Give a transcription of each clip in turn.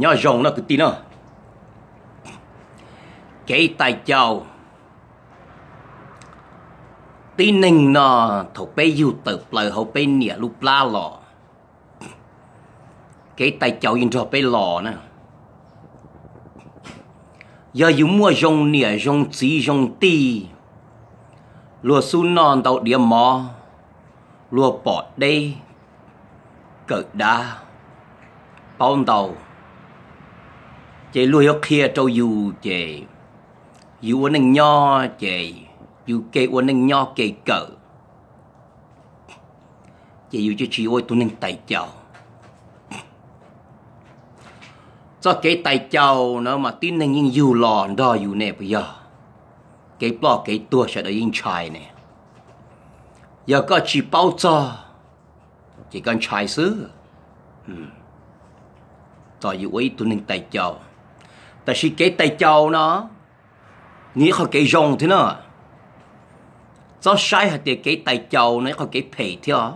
nhỏ rồng nó cứ tin nó cái tài chào tin ninh nó thuộc bé yêu tử lời hậu bé nịa lúc la lò cái tài chào yên rồi bé lò nè giờ yêu mua rồng nịa rồng chỉ rồng tí lùa su non đầu địa mò lùa bọt đây cỡ đá bao đầu chế lùi học kia trâu dù chế dù uốn anh nho chế dù kê uốn anh nho kê cỡ chế dù cho chị ôi tu nên tài chào cho cái tài chào nó mà tin nên những dù lò đó dù nè bây giờ cái bỏ cái tua sẽ đợi yên chai nè giờ có chỉ bao cho chỉ cần chai xứ ừ. chào ta chỉ cái tay châu nó nghĩ khỏi cái rồng thế nó cho sai hạt tiền cái tay châu nó khỏi cái phê thế à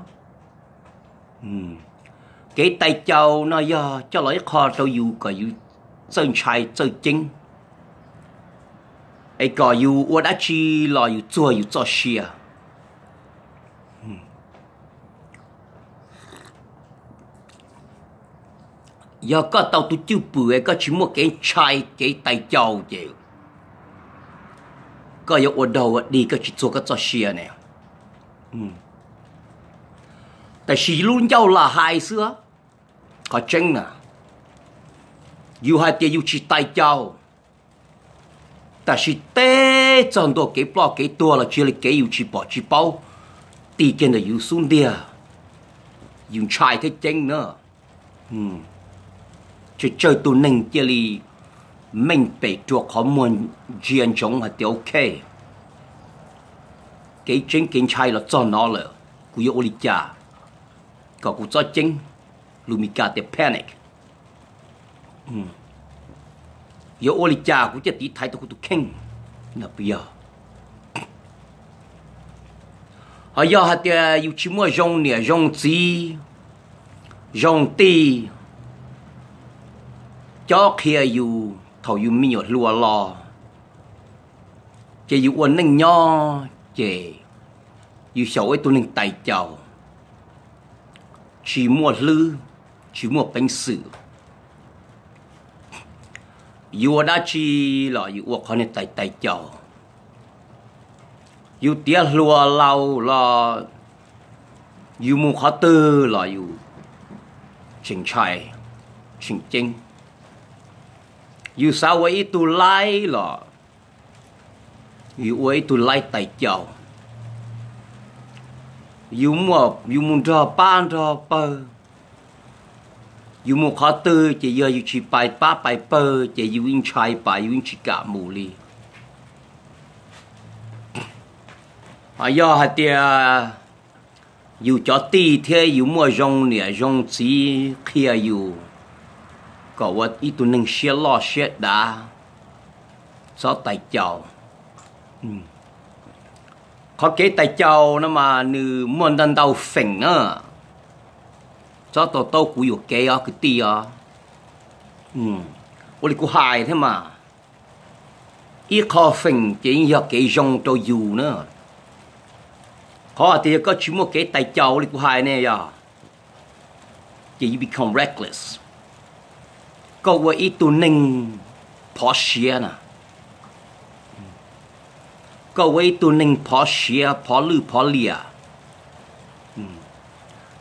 cái tay châu nó do cho lấy kho cho dù có dù sơn chai sơn chính ai có dù ua đã chi lo dù chua dù cho xia giờ có tàu tu chưa bự có chỉ một cái chai cái tay chầu vậy có giờ ở đầu đi có chỉ cho cái cho xia nè ừ. tại xì luôn nhau là hai xưa có chân nè yêu hai tiền yêu chỉ tay chầu ta chỉ tê chọn đồ cái bọ cái tua là chỉ là cái yêu chỉ bỏ chỉ bao tiền là yêu xuống đi à yêu chai thế chân nữa 嗯。Mm. Ừ chứ chơi tu nâng kia li mình bị chuộc khó muốn diện chống hả tiêu ok cái chính kinh trai là cho nó là cú yếu lý chả có cú cho chính lumika để panic ừ. yếu lý cha cú chết tí thái tao cú tụ kinh là bây giờ họ giờ hạt tiêu yêu chỉ mua rong nè rong gì rong tì จ้อเคียอยู่เ่าอยู่มีหยดลัวรอ จะอยู่อวนนึ่งย่อเจอยู่เสาไอตัวหนึ่งไตเจ้า ชีมัวลื้อชีมัวเป็นสื่อ อยู่ไดาชีหล่ออยู่อวกเขาในไตไตเจ้า อยู่เตี้ยลัวเราหล่ออยู่มูขาตือหล่ออยู่ชิงชัยชิงจิงอยู่สาวอีตุไลหรออยู่อวยตุไลไตเจ้าอยู่หมอบอยู่มุนรอป้านรอเปอรอยู่หมอขอตือจะเยอะอยู่ชีไปป้าไปเปอร์จะอยู่วิ่งชายไปวิ่งชิกะมูลีอายอฮะเตียอยู่จอตีเทียอยู่มัวจงเนี่ยจงสีเคียอยู่ có vật ít tu nâng xe lo xe đã sao tài chào khó ừ. kế tài chào nó mà nữ môn đàn đầu phỉnh á cho tao tao cú yếu kế á cái tì á ừ ôi cú hài thế mà ít khó phỉnh chỉ nhờ cái dòng cho dù nữa khó à thì có chỉ một cái tài chào ôi cú hài nè à chỉ become reckless cậu vừa ít tù ninh phó xìa nè cậu vừa ít tù ninh phó xìa phó lư phó lìa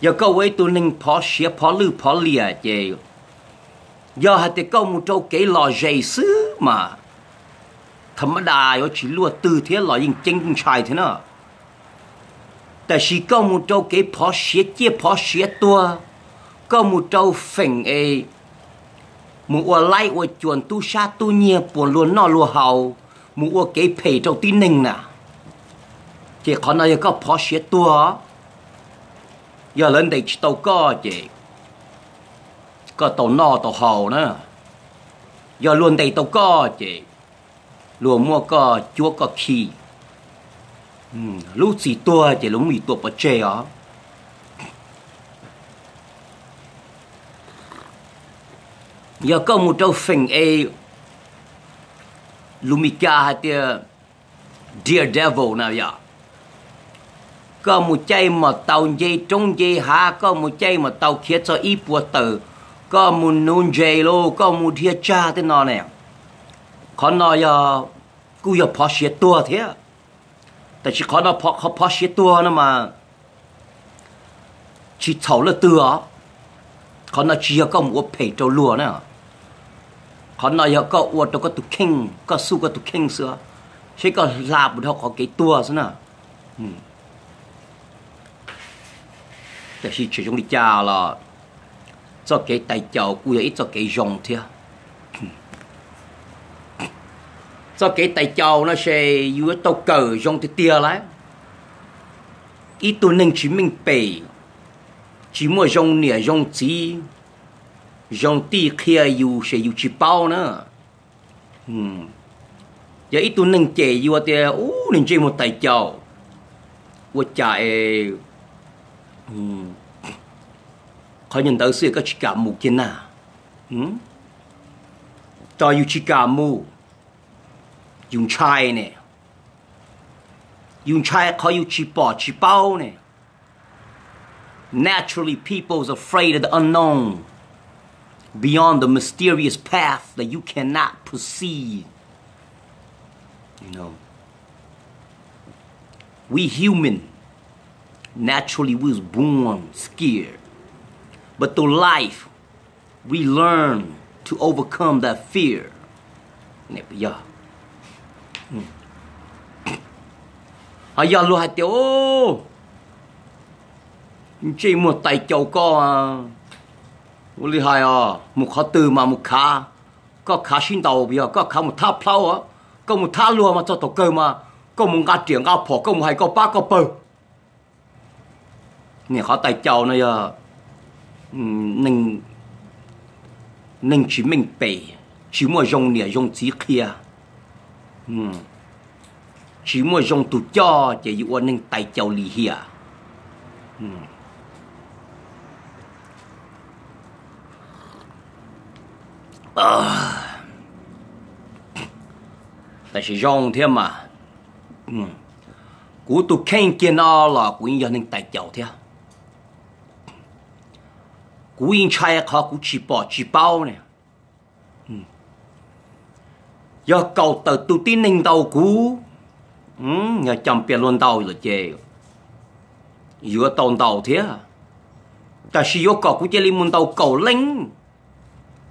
giờ cậu vừa ít tù ninh phó xìa phó lư phó lìa chê giờ thì cậu một trâu cái lò dày sứ mà thấm đà nó chỉ lùa từ thế lò yên chân chai thế nào แต่สิก็มุโจเกพอเสียเจี๊ยพอเสียตัวก็มุโจฝงเอ mu ua lai ua chuồn tu sa tu nhia buồn luôn nó lùa hậu mu ua kế phê trong tí ninh nà chỉ có nói có phó xế tua giờ lên đây tàu có chị có tàu no tàu hậu nè giờ luôn đây tàu có chị lùa mua có chúa có khi ừ, lúc gì tua chị lúc mì tua bỏ chê ó giờ có một trâu phình e Lumika hay tia Dear Devil nào giờ có một chay mà tàu dây trong dây hạ có một chay mà tàu kia cho ít bùa tử có một nôn dây lô có một thia cha thế nọ nè khó nọ giờ cú giờ phó xe tua thế แต่ชิคอนพอเขาพอชิตัวนะมาชิเฉาละตัวเขาน่ะเชียก็มัวเผยเจ้าลัวนะ họ nói họ có uo tôi có tụ kinh có su có tụ kinh xưa thế có làm một họ có cái tua xưa nè แต่สิช่วยจงดีจ้าล่ะจะเกยไตเจ้ากูอยากจะเกยยงเถอะจะเกยไตเจ้านะเชยอยู่ตัวเกยยงเตี้ยแล้วอีตัวหนึ่งชิมิงเปยชิมัวยงเนี่ยยงจี dòng ti kia yêu sẽ yêu chi bao nữa hmm giờ ít tu nâng chè yêu à thì ô nâng chè một tài chào ô chạy e. hmm khỏi nhận tới sự các chị cả mù kia nà hmm cho yêu chỉ cả mù dùng chai nè dùng chai khỏi yêu chỉ bỏ chỉ bao nè naturally people's afraid of the unknown beyond the mysterious path that you cannot proceed. You know, we human, naturally we was born scared. But through life, we learn to overcome that fear. Yeah. Hmm. Aya lo oh? o. mo tai chau ko 我厲害啊！木卡對嘛木卡，個卡先到邊啊？個卡木他拋啊，個木他 luôn mà cho tổ cơ mà, 個木 ngã tiền ngã phò, 個木 hay 個 ba 個 bờ. Nè khó tài chào này à, nâng nâng chỉ mình bể, chỉ mua dùng nè dùng chỉ kia, chỉ mua dùng tụ cho chỉ dụ nâng tài chào lì hià. Ờ. Ừ. là mà, cú cú 啊！但是让天嘛，嗯，古都看见啊啦，古人能带掉天。古人拆卡古吃饱吃饱呢，嗯，要搞到都 tin ừ. nên đầu cũ, ừ, nhà chăm biệt luôn đầu là chê, vừa tồn đầu thế à, ta sử dụng cổ cũng chơi lên môn đầu cầu linh.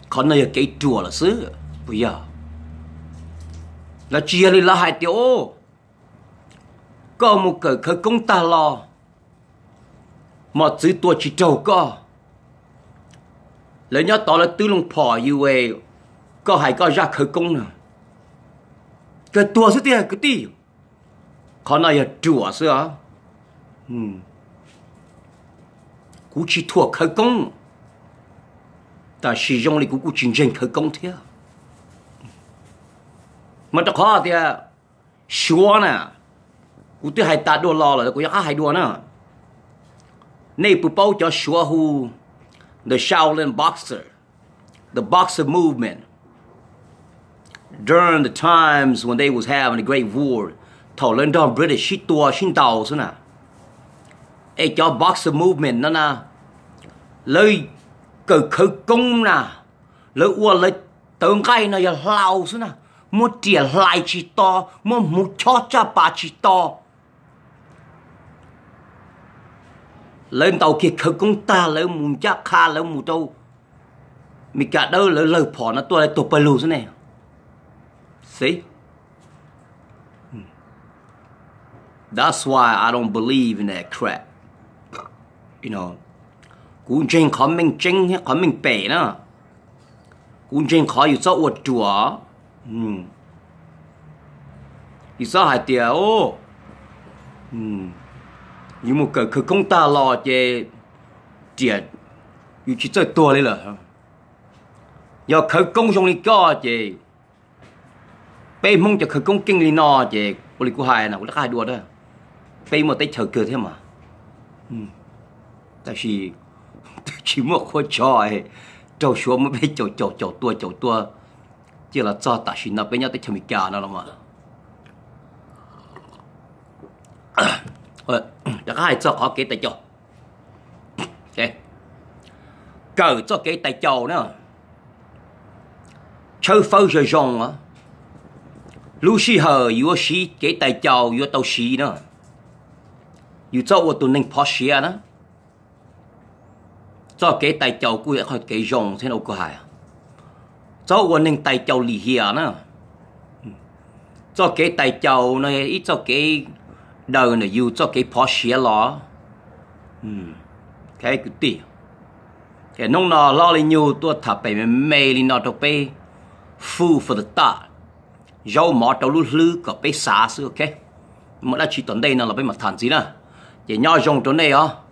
可能要给多了是不要。那接里那还丢，搞么个可公大了，嘛最多去找个，人家到了都能跑以为，搞还搞下可公呢，个多是点个地，可能要多是啊，嗯，估计托可公。使用嚟嗰個傳承去講嘅，咪就係啲拳啊，我哋 h 打到老啦，我哋啱係點 o 你唔好叫拳乎 the Shaolin boxer，the boxer movement。During the times when they was having the Great w a r c o l e n d a l British hit to a h e w t h o u a n 叫 boxer movement 嗱嗱，嚟。cờ khứ công nà lỡ ua lấy tương cái nó giờ lao xuống nà mua tiền lại chỉ to mua mua cho cha bà chỉ to lên tàu kia khứ công ta lỡ muốn cha kha lỡ muốn đâu mi cả đâu lỡ lỡ phỏ nó tôi lại tụp bờ lù xuống này see That's why I don't believe in that crap. You know, cú trên khó mình trên khó mình bể nữa cú trên khó yêu sao uất chùa ừ yêu sao hai tiệt ô ừ yêu một cái cái công ta lo chê tiệt yêu chơi tua đấy là giờ khởi công trong này có chê bây mong cho khởi công kinh lý nó chê cô lý cô nào cô đã đó bây mà tay chờ cửa thế mà ừ tại vì chỉ mua khó trời trâu xuống mới biết chầu chầu chầu tua chầu tua chỉ là cho ta xin nạp với nhau tới chấm cả nó mà rồi đã có hai cho khó kế tay chầu ok cờ cho kế tay chầu nữa chơi phơi rồi rong á lúc xí hờ yếu xí kế tay chầu yếu tàu xí nữa yếu cho ô tụi nên phó xí nữa cho cái tài cháu của họ cái rồng thế nào của hải cho quân nên tài cháu lì hìa nữa cho cái tài cháu này ít cho cái đầu này yêu cho cái phó xía ló ừ, cái cái tỉ cái nông nọ lo lên nhiều tôi thập bảy mình mê lên nọ đâu bê phu for the ta rau mỏ trâu lú lư có bê xá xưa ok mà đã chỉ tuần đây nó là bê mặt thản gì nữa chỉ nhau rồng chỗ này ó